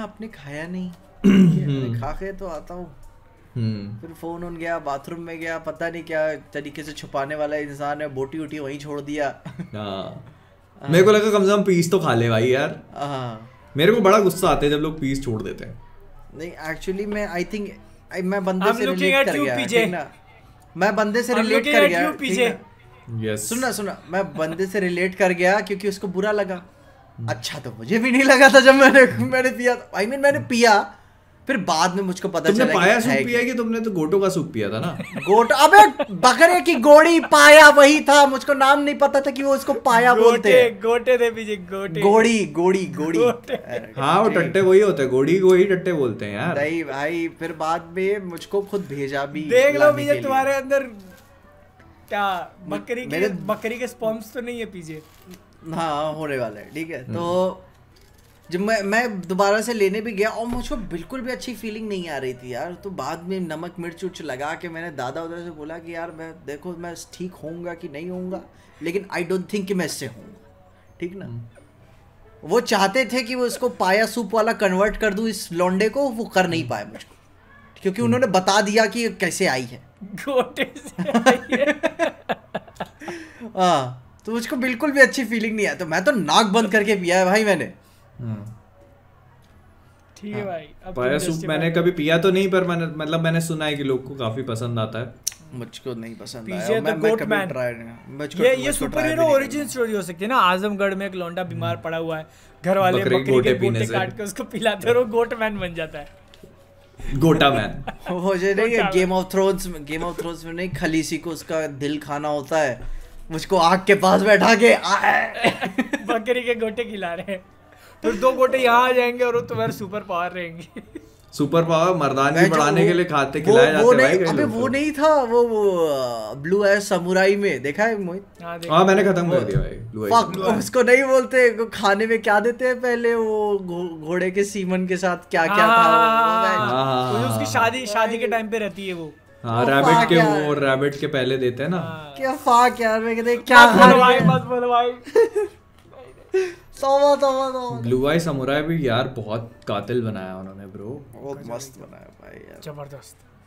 ना आपने खाया नहीं हम्म। खा के तो आता हूँ हम्म। फिर फोन उन गया बाथरूम में गया पता नहीं क्या तरीके से छुपाने वाला इंसान है बोटी उठी वहीं छोड़ दिया हाँ। हाँ। मेरे को लगा कम से कम पीस तो खा ले भाई यार हाँ। मेरे को बड़ा गुस्सा आता है जब लोग पीस छोड़ देते हैं नहीं एक्चुअली मैं आई थिंक मैं बंदे से रिलेट कर गया मैं बंदे से रिलेट कर गया यस सुना सुना मैं बंदे से रिलेट कर गया क्योंकि उसको बुरा लगा अच्छा तो मुझे भी नहीं लगा था जब मैंने मैंने पिया था आई I मीन mean, मैंने पिया फिर बाद में मुझको पता तुमने चला पाया सूप पिया कि तुमने तो गोटो का सूप पिया था ना गोटो अबे बकरे की गोड़ी पाया वही था मुझको नाम नहीं पता था कि वो उसको पाया गोटे, बोलते गोटे थे पीछे गोटे गोड़ी गोड़ी गोड़ी हाँ वो टट्टे वही होते हैं गोड़ी को ही टट्टे बोलते हैं यार नहीं भाई फिर बाद में मुझको खुद भेजा भी देख लो भैया तुम्हारे अंदर क्या बकरी के बकरी के स्पॉम्स तो नहीं है पीछे हाँ होने वाला है ठीक है हम्म। तो जब मैं मैं दोबारा से लेने भी गया और मुझको बिल्कुल भी अच्छी फीलिंग नहीं आ रही थी यार तो बाद में नमक मिर्च उर्च लगा के मैंने दादा उधर से बोला कि यार मैं देखो मैं ठीक होऊंगा कि नहीं होऊंगा लेकिन आई डोंट थिंक कि मैं इससे होऊंगा ठीक ना हम्म। वो चाहते थे कि वो इसको पाया सूप वाला कन्वर्ट कर दूँ इस लौंडे को वो कर नहीं पाए मुझको क्योंकि हम्म। उन्होंने बता दिया कि कैसे आई है हाँ तो मुझको बिल्कुल भी अच्छी फीलिंग नहीं आया तो मैं तो नाक बंद करके पिया है भाई मैंने हाँ। ठीक है हाँ। भाई सूप मैंने कभी पिया तो नहीं पर मैंने मतलब मैंने सुना है कि लोग को काफी पसंद आता है मुझको नहीं पसंद आया मैं, मैं कभी ये तो ये सुपर हीरो ओरिजिन स्टोरी हो सकती है ना आजमगढ़ में एक लौंडा बीमार हाँ। पड़ा हुआ है घर वाले बकरी के गोटे पीने से काट के उसको पिलाते हैं और गोट मैन बन जाता है गोटा मैन वो जो नहीं game of thrones game of thrones में नहीं खलीसी को उसका दिल खाना होता है मुझको आग के पास बैठा के बकरी के गोटे खिला रहे फिर दो गोटे यहाँ आ जाएंगे और तुम्हारे सुपर पावर रहेंगे सुपर पावर मरदानी बढ़ाने के लिए खाते खिलाए जाते हैं भाई अबे वो तो। नहीं था वो वो ब्लू आई समुराई में देखा है मोहित हाँ, हाँ मैंने खत्म कर दिया भाई ब्लू उसको नहीं बोलते खाने में क्या देते हैं पहले वो घोड़े के सीमन के साथ क्या क्या था हाँ, हाँ, उसकी शादी शादी के टाइम पे रहती है वो हाँ रैबिट के वो रैबिट के पहले देते हैं ना हाँ। क्या फाक यार मैं कहते क्या मत बोलो भाई मत बोलो भाई तोवा तोवा तोवा ब्लू आई समुराई भी यार बहुत कातिल बनाया उन्होंने ब्रो बहुत मस्त बनाया भाई यार जबरदस्त